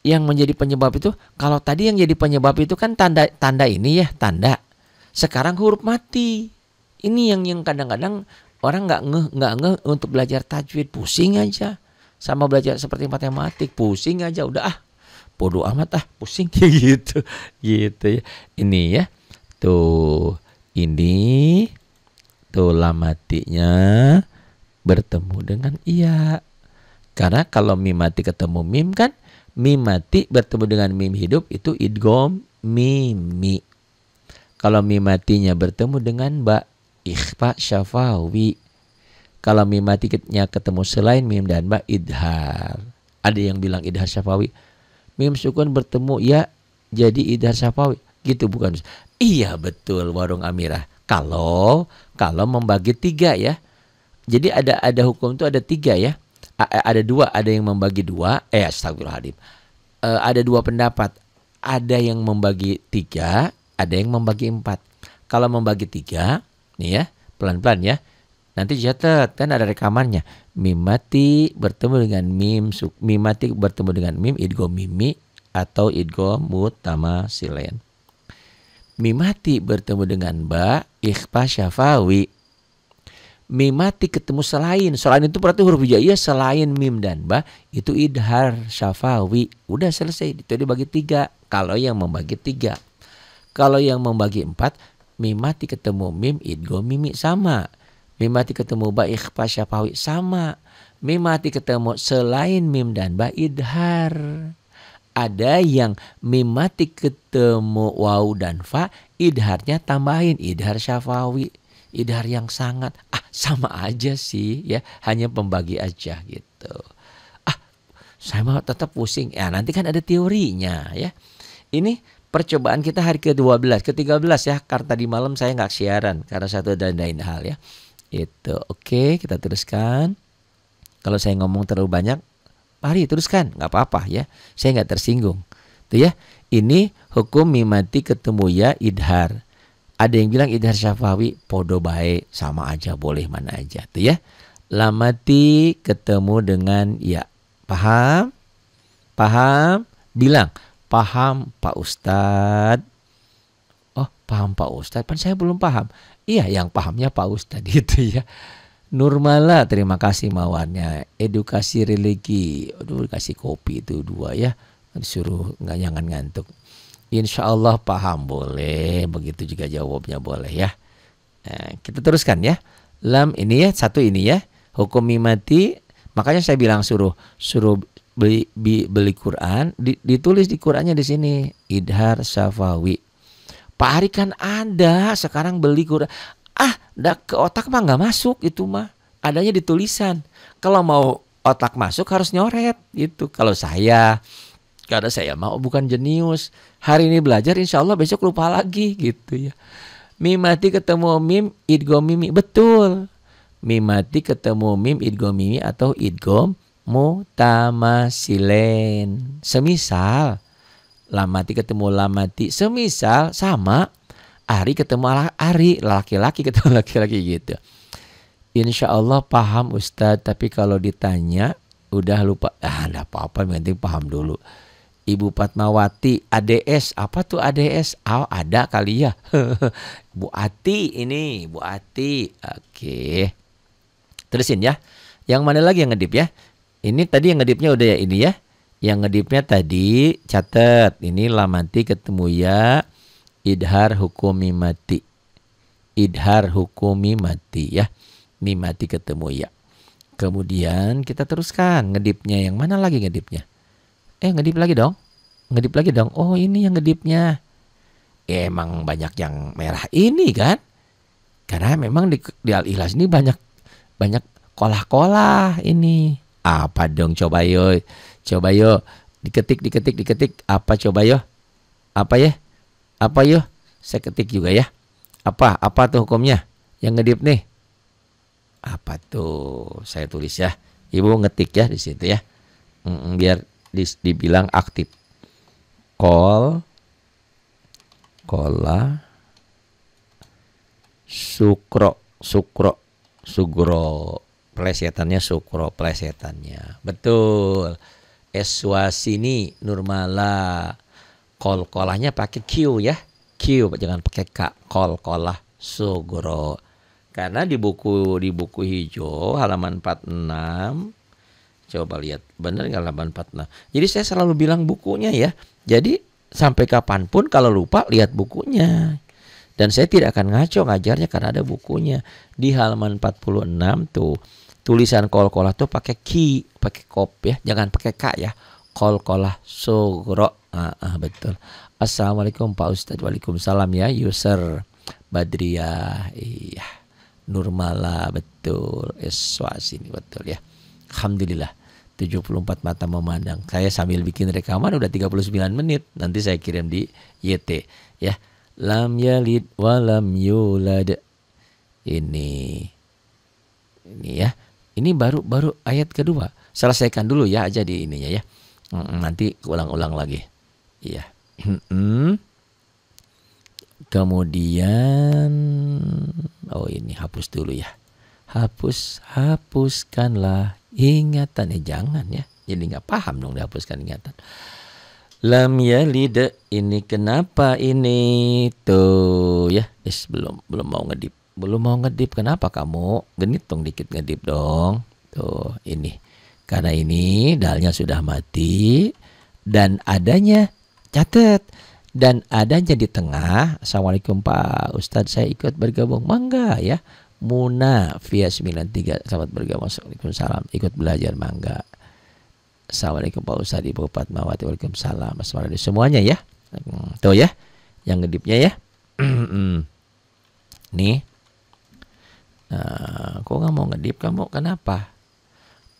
yang menjadi penyebab itu kalau tadi yang jadi penyebab itu kan tanda tanda ini ya, tanda. Sekarang huruf mati. Ini yang yang kadang-kadang orang nggak ngeh nggak ngeh untuk belajar tajwid pusing aja sama belajar seperti matematik pusing aja udah ah bodoh amat ah pusing gitu gitu ya ini ya tuh ini itu lamatinya bertemu dengan iya. Karena kalau mim mati ketemu mim kan mim mati bertemu dengan mim hidup itu idgom mimi. Kalau mim matinya bertemu dengan ba ikhfa syafawi. Kalau mim matinya ketemu selain mim dan ba idhar. Ada yang bilang idhar syafawi. Mim sukun bertemu ya jadi idhar syafawi. Gitu bukan? Iya betul warung Amirah. Kalau kalau membagi tiga ya. Jadi ada ada hukum itu ada tiga ya. A, eh, ada dua, ada yang membagi dua. Eh, astagfirullahaladzim. E, ada dua pendapat. Ada yang membagi tiga, ada yang membagi empat. Kalau membagi tiga, nih ya, pelan-pelan ya. Nanti catat kan ada rekamannya. Mim mati bertemu dengan mim suk mim mati bertemu dengan mim idgo mimi atau idgo mutama silen. Mim mati bertemu dengan ba ikhfa syafawi mimati ketemu selain selain itu berarti huruf hijaiyah selain mim dan ba itu idhar syafawi udah selesai itu dibagi tiga kalau yang membagi tiga kalau yang membagi empat mimati ketemu mim idgo mimi sama mimati ketemu ba ikhfa syafawi sama mimati ketemu selain mim dan ba idhar ada yang mimati ketemu waw dan fa idharnya tambahin idhar syafawi, idhar yang sangat. Ah, sama aja sih ya, hanya pembagi aja gitu. Ah, saya mau tetap pusing. Ya, nanti kan ada teorinya ya. Ini percobaan kita hari ke-12, ke-13 ya. Karena tadi malam saya nggak siaran karena satu dan lain hal ya. Itu oke, kita teruskan. Kalau saya ngomong terlalu banyak, mari teruskan, nggak apa-apa ya. Saya nggak tersinggung. Tuh ya. Ini hukum mimati ketemu ya idhar. Ada yang bilang idhar syafawi podo baik sama aja boleh mana aja tuh ya. Lamati ketemu dengan ya. Paham? Paham? Bilang paham Pak Ustad. Oh paham Pak Ustad, Pan saya belum paham. Iya yang pahamnya Pak Ustad itu ya. Nurmala terima kasih mawarnya. Edukasi religi. Aduh kasih kopi itu dua ya. Suruh nggak jangan ngantuk. Insya Allah paham boleh, begitu juga jawabnya boleh ya. Nah, kita teruskan ya. Lam ini ya, satu ini ya. Hukum mimati, makanya saya bilang suruh suruh beli, beli beli Quran, ditulis di Qurannya di sini Idhar Safawi. Pak Ari kan ada sekarang beli Quran. Ah, ke otak mah nggak masuk itu mah. Adanya di tulisan. Kalau mau otak masuk harus nyoret gitu. Kalau saya karena saya mau bukan jenius. Hari ini belajar insya Allah besok lupa lagi gitu ya. Mimati ketemu mim idgom mimi. Betul. Mimati ketemu mim idgom mimi atau idgom mutamasilen. Semisal lamati ketemu lamati. Semisal sama Ari ketemu Ari, laki-laki ketemu laki-laki gitu. Insya Allah paham Ustadz, tapi kalau ditanya udah lupa. Ah, apa-apa, yang penting paham dulu. Ibu Fatmawati ADS apa tuh ADS? Oh, ada kali ya. Bu Ati ini, Bu Ati. Oke. Terusin ya. Yang mana lagi yang ngedip ya? Ini tadi yang ngedipnya udah ya ini ya. Yang ngedipnya tadi catat. Ini lamati ketemu ya idhar hukumi mati. Idhar hukumi mati ya. Ini mati ketemu ya. Kemudian kita teruskan ngedipnya yang mana lagi ngedipnya? eh ngedip lagi dong ngedip lagi dong oh ini yang ngedipnya ya emang banyak yang merah ini kan karena memang di, di al ikhlas ini banyak banyak kolah-kolah ini apa dong coba yo coba yo diketik diketik diketik apa coba yo apa ya apa yo saya ketik juga ya apa apa tuh hukumnya yang ngedip nih apa tuh saya tulis ya ibu ngetik ya di situ ya biar dibilang aktif. Kol, kola, sukro, sukro, sugro, plesetannya sukro, plesetannya. Betul. Eswasini, Nurmala. Kol-kolahnya pakai Q ya. Q, jangan pakai K. Kol-kolah, sugro. Karena di buku di buku hijau halaman 46 Coba lihat, benar nggak 84 Nah, jadi saya selalu bilang bukunya ya. Jadi sampai kapanpun kalau lupa lihat bukunya. Dan saya tidak akan ngaco ngajarnya karena ada bukunya. Di halaman 46 tuh tulisan kol-kolah tuh pakai ki, pakai kop ya, jangan pakai kak ya. Kol-kolah sogro. Ah, ah, betul. Assalamualaikum Pak Ustadz. Waalaikumsalam ya user Badriah. Iya. Nurmala betul. ini betul ya. Alhamdulillah. 74 mata memandang. Saya sambil bikin rekaman udah 39 menit. Nanti saya kirim di YT ya. Lam yalid walam yulad. Ini ini ya. Ini baru baru ayat kedua. Selesaikan dulu ya aja di ininya ya. Nanti ulang-ulang lagi. Iya. Kemudian oh ini hapus dulu ya. Hapus hapuskanlah ingatan ya jangan ya jadi nggak paham dong dihapuskan ingatan lam ya lide ini kenapa ini tuh ya is belum belum mau ngedip belum mau ngedip kenapa kamu genit dong dikit ngedip dong tuh ini karena ini dalnya sudah mati dan adanya catet dan adanya di tengah assalamualaikum pak ustadz saya ikut bergabung mangga ya Muna via 93 selamat bergabung salam ikut belajar mangga Assalamualaikum Pak Ustadz Ibu Fatmawati Waalaikumsalam Assalamualaikum semuanya ya hmm, tuh ya yang ngedipnya ya nih nah, kok nggak mau ngedip kamu kenapa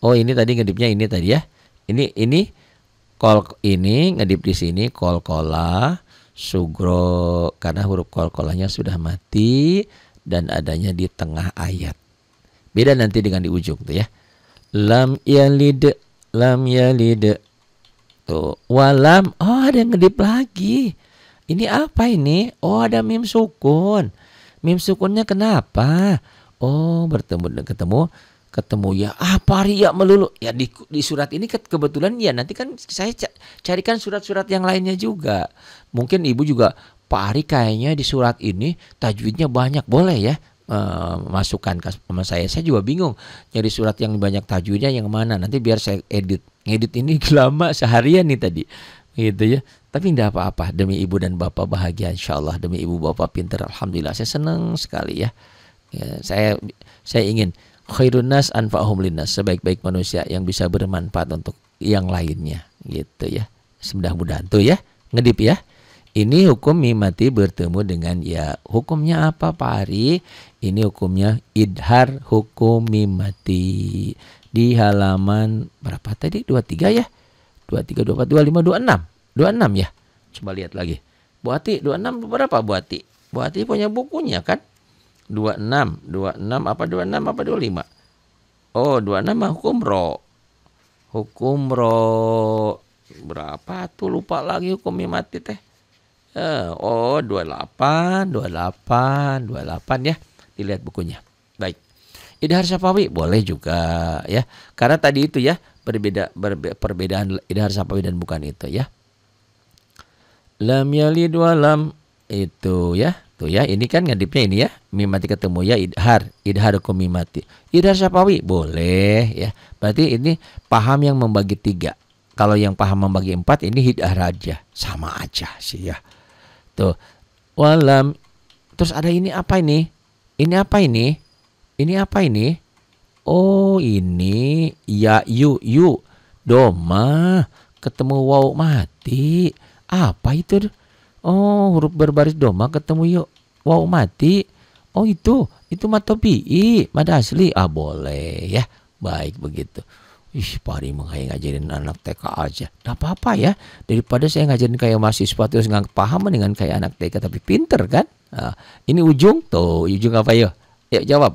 oh ini tadi ngedipnya ini tadi ya ini ini kol ini ngedip di sini kol kola sugro karena huruf kol kolanya sudah mati dan adanya di tengah ayat. Beda nanti dengan di ujung tuh ya. Lam yalid, lam yalid. Tuh, walam. Oh, ada yang ngedip lagi. Ini apa ini? Oh, ada mim sukun. Mim sukunnya kenapa? Oh, bertemu dan ketemu ketemu ya apa ah, ya melulu ya di, di surat ini kebetulan ya nanti kan saya carikan surat-surat yang lainnya juga mungkin ibu juga Pak Ari kayaknya di surat ini tajwidnya banyak boleh ya masukkan eh, masukan ke sama saya. Saya juga bingung nyari surat yang banyak tajwidnya yang mana. Nanti biar saya edit. Edit ini lama seharian nih tadi. Gitu ya. Tapi tidak apa-apa. Demi ibu dan bapak bahagia insya Allah. Demi ibu bapak pinter. Alhamdulillah. Saya senang sekali ya. ya saya saya ingin khairun nas anfa'hum linnas. Sebaik-baik manusia yang bisa bermanfaat untuk yang lainnya. Gitu ya. Semudah-mudahan tuh ya. Ngedip ya. Ini hukum mimati bertemu dengan ya. Hukumnya apa Pak Ari? Ini hukumnya idhar hukum mimati. Di halaman berapa tadi? 23 ya? 23, 24, 25, 26. 26 ya? Coba lihat lagi. Bu Ati, 26 berapa Bu Ati? Bu Ati punya bukunya kan? 26, 26 apa 26 apa 25? Oh, 26 mah hukum ro. Hukum ro berapa tuh lupa lagi hukum mimati teh Uh, oh, 28, 28, 28 ya. Dilihat bukunya. Baik. Idhar Syafawi boleh juga ya. Karena tadi itu ya berbeda berbeda perbedaan Idhar Syafawi dan bukan itu ya. Lam dua walam itu ya. Tuh ya, ini kan ngadipnya ini ya. Mimati ketemu ya idhar, idhar mimati. Idhar Syafawi boleh ya. Berarti ini paham yang membagi tiga. Kalau yang paham membagi empat ini hidhar aja. Sama aja sih ya. Tuh. Gitu. Walam terus ada ini apa ini? Ini apa ini? Ini apa ini? Oh, ini ya yu yu doma ketemu wow mati. Apa itu? Oh, huruf berbaris doma ketemu yuk wow mati. Oh, itu itu matopi mad asli. Ah, boleh ya. Baik begitu. Ih, Pak Ari ngajarin anak TK aja. Nggak apa-apa ya. Daripada saya ngajarin kayak mahasiswa terus nggak paham dengan kayak anak TK tapi pinter kan. Nah, ini ujung tuh. Ujung apa ya? Yuk jawab.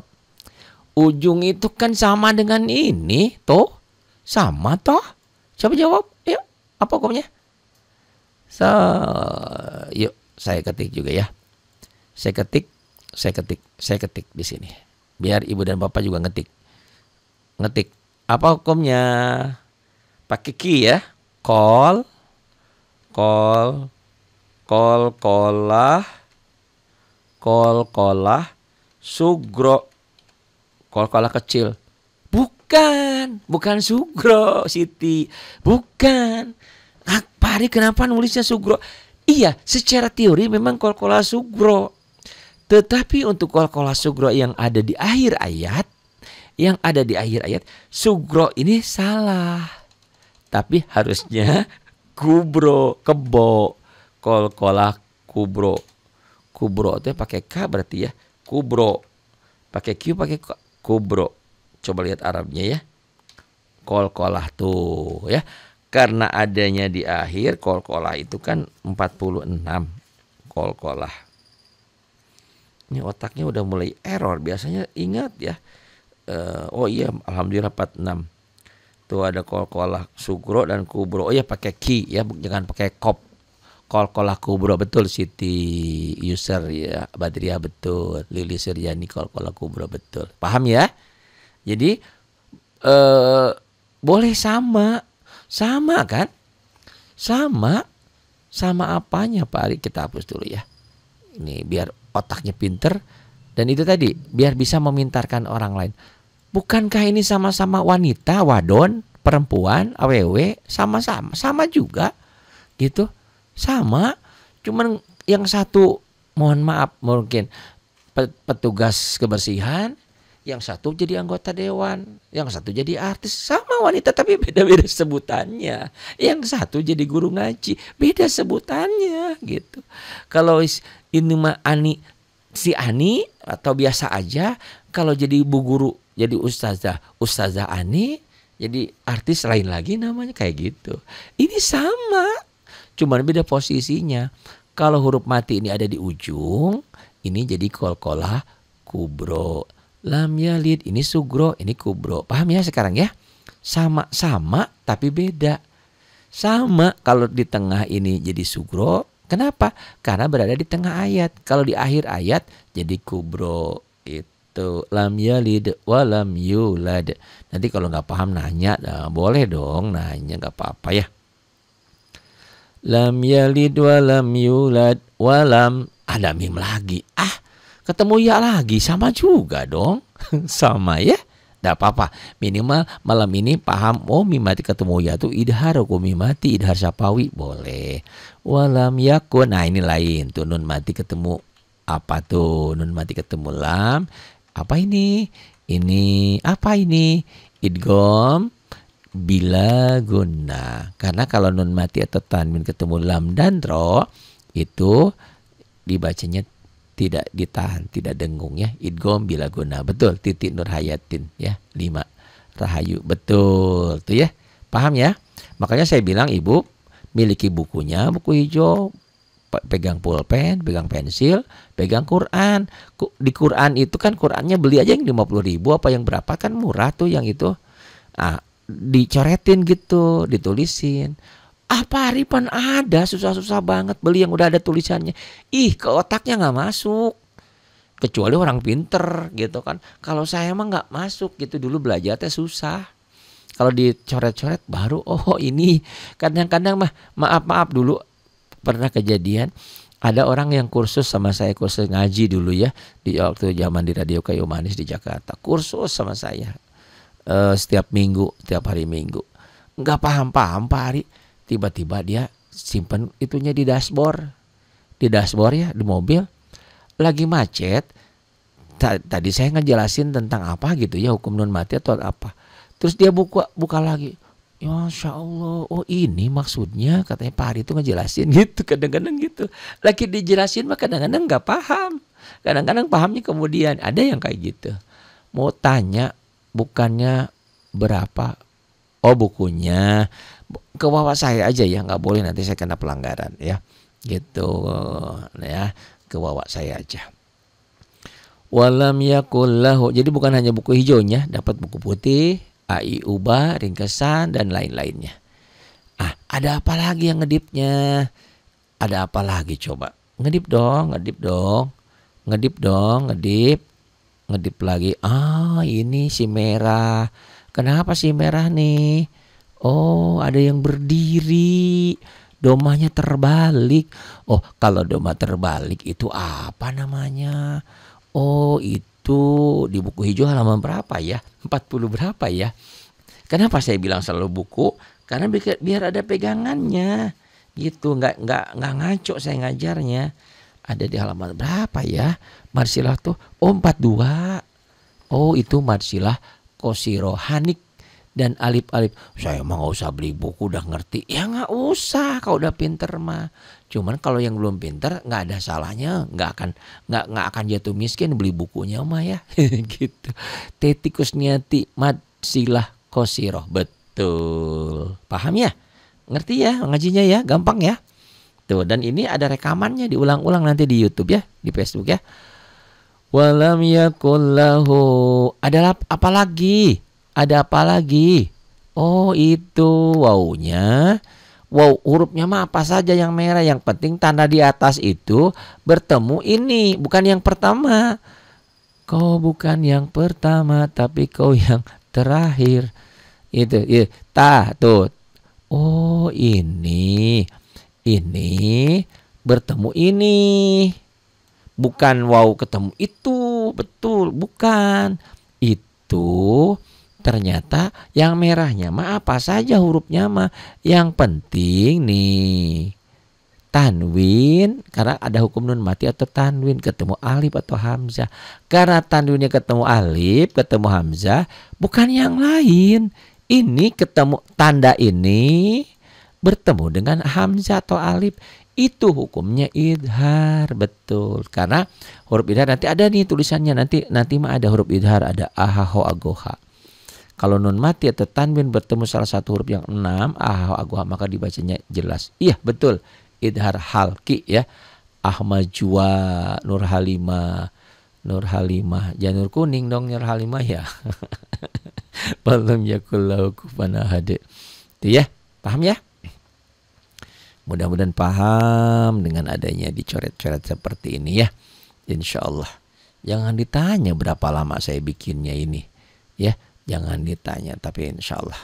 Ujung itu kan sama dengan ini tuh. Sama toh. Coba jawab. Yuk. Apa hukumnya? So, yuk saya ketik juga ya. Saya ketik, saya ketik, saya ketik di sini. Biar ibu dan bapak juga ngetik. Ngetik apa hukumnya? Pakai ki ya. Kol, kol, kol kolah, kol kolah, sugro, kol kolah kecil. Bukan, bukan sugro, Siti. Bukan. Ah, Pari kenapa nulisnya sugro? Iya, secara teori memang kol kolah sugro. Tetapi untuk kol kolah sugro yang ada di akhir ayat yang ada di akhir ayat sugro ini salah. Tapi harusnya kubro, kebo, kolkola kubro. Kubro itu pakai K berarti ya. Kubro. Pakai Q pakai K. kubro. Coba lihat Arabnya ya. Kolkolah tuh ya. Karena adanya di akhir kolkolah itu kan 46 kolkolah. Ini otaknya udah mulai error. Biasanya ingat ya uh, oh iya alhamdulillah 46 tuh ada kolkolah sugro dan kubro oh iya pakai ki ya jangan pakai kop kolkolah kubro betul Siti user ya badria betul Lili Suryani kolkolah kubro betul paham ya jadi eh boleh sama sama kan sama sama apanya Pak Ari kita hapus dulu ya ini biar otaknya pinter dan itu tadi biar bisa memintarkan orang lain Bukankah ini sama-sama wanita, wadon, perempuan, aww, sama-sama, sama juga gitu. Sama, cuman yang satu mohon maaf mungkin petugas kebersihan, yang satu jadi anggota dewan, yang satu jadi artis, sama wanita tapi beda-beda sebutannya. Yang satu jadi guru ngaji, beda sebutannya gitu. Kalau ini mah Ani si Ani atau biasa aja, kalau jadi bu guru jadi ustazah ustazah Ani jadi artis lain lagi namanya kayak gitu ini sama cuman beda posisinya kalau huruf mati ini ada di ujung ini jadi kolkola kubro lam yalid ini sugro ini kubro paham ya sekarang ya sama-sama tapi beda sama kalau di tengah ini jadi sugro kenapa karena berada di tengah ayat kalau di akhir ayat jadi kubro itu Tuh, gitu. lam yalid wa lam yulad. Nanti kalau nggak paham nanya, nah, boleh dong nanya nggak apa-apa ya. Lam yalid wa lam yulad wa lam ah, ada mim lagi. Ah, ketemu ya lagi sama juga dong. sama ya. Tidak apa-apa. Minimal malam ini paham. Oh mimati ketemu ya tuh idhar. Aku mimati idhar sapawi. Boleh. Walam yakun. Nah ini lain. Tuh nun mati ketemu apa tuh? Nun mati ketemu lam. Apa ini? Ini apa ini? Idgom bila guna. Karena kalau nun mati atau tanwin ketemu lam dan ro itu dibacanya tidak ditahan, tidak dengung ya. Idgom bila guna. Betul, titik nur hayatin ya. lima Rahayu. Betul tuh ya. Paham ya? Makanya saya bilang Ibu miliki bukunya, buku hijau, pegang pulpen, pegang pensil, pegang Quran. Di Quran itu kan Qurannya beli aja yang lima puluh ribu apa yang berapa kan murah tuh yang itu. Ah, dicoretin gitu, ditulisin. Apa ah, Arifan ada susah-susah banget beli yang udah ada tulisannya. Ih ke otaknya nggak masuk. Kecuali orang pinter gitu kan. Kalau saya emang nggak masuk gitu dulu belajar teh susah kalau dicoret-coret baru oh ini kadang-kadang mah maaf maaf dulu pernah kejadian ada orang yang kursus sama saya kursus ngaji dulu ya di waktu zaman di Radio Kayu Manis di Jakarta kursus sama saya uh, setiap minggu setiap hari minggu nggak paham paham Pak hari tiba-tiba dia simpen itunya di dashboard di dashboard ya di mobil lagi macet tadi saya ngejelasin tentang apa gitu ya hukum non mati atau apa terus dia buka buka lagi Ya Masya Allah, oh ini maksudnya katanya Pak Hari itu ngejelasin gitu, kadang-kadang gitu. Lagi dijelasin mah kadang-kadang nggak paham. Kadang-kadang pahamnya kemudian, ada yang kayak gitu. Mau tanya, bukannya berapa? Oh bukunya, ke bawah saya aja ya, nggak boleh nanti saya kena pelanggaran ya. Gitu ya, ke bawah saya aja walam yakullahu. Jadi bukan hanya buku hijaunya, dapat buku putih, ai ubah, ringkesan dan lain-lainnya. Ah, ada apa lagi yang ngedipnya? Ada apa lagi coba? Ngedip dong, ngedip dong. Ngedip dong, ngedip. Ngedip lagi. Ah, ini si merah. Kenapa si merah nih? Oh, ada yang berdiri. Domanya terbalik. Oh, kalau doma terbalik itu apa namanya? Oh, itu itu di buku hijau halaman berapa ya? 40 berapa ya? Kenapa saya bilang selalu buku? Karena biar, ada pegangannya. Gitu, nggak nggak nggak ngaco saya ngajarnya. Ada di halaman berapa ya? Marsilah tuh oh 42. Oh, itu Marsilah Kosirohanik dan alip-alip. Saya mah nggak usah beli buku udah ngerti. Ya nggak usah kalau udah pinter mah. Cuman kalau yang belum pinter nggak ada salahnya, nggak akan nggak nggak akan jatuh miskin beli bukunya mah ya. gitu. Tetikus niati mat silah kosiroh. Betul. Paham ya? Ngerti ya ngajinya ya? Gampang ya? Tuh, dan ini ada rekamannya diulang-ulang nanti di YouTube ya, di Facebook ya. Walam yakullahu. Adalah apa lagi? Ada apa lagi? Oh itu wownya. Wow hurufnya mah apa saja yang merah. Yang penting tanda di atas itu bertemu ini. Bukan yang pertama. Kau bukan yang pertama tapi kau yang terakhir. Itu. ya. Ta tuh. Oh ini. Ini bertemu ini. Bukan wow ketemu itu. Betul. Bukan. Itu Ternyata yang merahnya mah apa saja hurufnya mah. Yang penting nih tanwin karena ada hukum nun mati atau tanwin ketemu alif atau hamzah. Karena tanwinnya ketemu alif, ketemu hamzah, bukan yang lain. Ini ketemu tanda ini bertemu dengan hamzah atau alif itu hukumnya idhar betul karena huruf idhar nanti ada nih tulisannya nanti nanti mah ada huruf idhar ada aha ho agoha kalau nun mati atau tanwin bertemu salah satu huruf yang enam, ah agwa maka dibacanya jelas. Iya betul. Idhar halki ya. Ahmad Nur Halimah, Nur Halimah, janur kuning dong Nur Halimah ya. Walam yakullahu kufana hade. Itu ya, paham ya? Mudah-mudahan paham dengan adanya dicoret-coret seperti ini ya. Insya Allah. Jangan ditanya berapa lama saya bikinnya ini. Ya, Jangan ditanya, tapi insya Allah.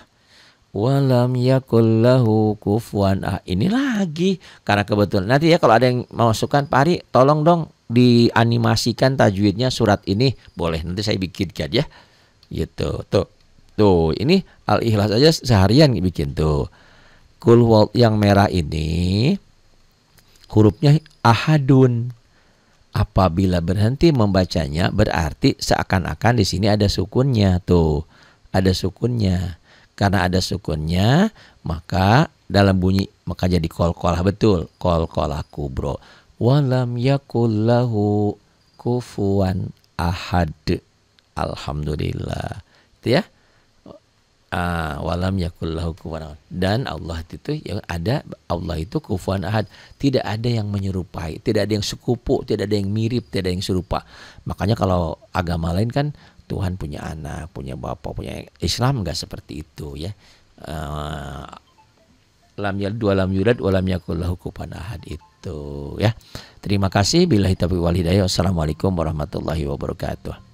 Walam yakullahu kufuan ah. Ini lagi karena kebetulan. Nanti ya kalau ada yang masukkan masukan, Pak Ari, tolong dong dianimasikan tajwidnya surat ini. Boleh, nanti saya bikinkan ya. Gitu, tuh. Tuh, ini Al-Ikhlas aja seharian bikin tuh. Kul yang merah ini hurufnya ahadun. Apabila berhenti membacanya berarti seakan-akan di sini ada sukunnya tuh ada sukunnya. Karena ada sukunnya, maka dalam bunyi maka jadi kol kolah betul. Kol kolah kubro. Walam yakullahu kufuan ahad. Alhamdulillah. Itu ya. Ah, walam yakullahu kufuan Dan Allah itu yang ada Allah itu kufuan ahad. Tidak ada yang menyerupai, tidak ada yang sekupu, tidak ada yang mirip, tidak ada yang serupa. Makanya kalau agama lain kan Tuhan punya anak, punya bapak, punya Islam nggak seperti itu ya. Eh, lam yal dua lam yulad walam lam yakul lahu ahad itu ya. Terima kasih bila hitabi wal hidayah. Wassalamualaikum warahmatullahi wabarakatuh.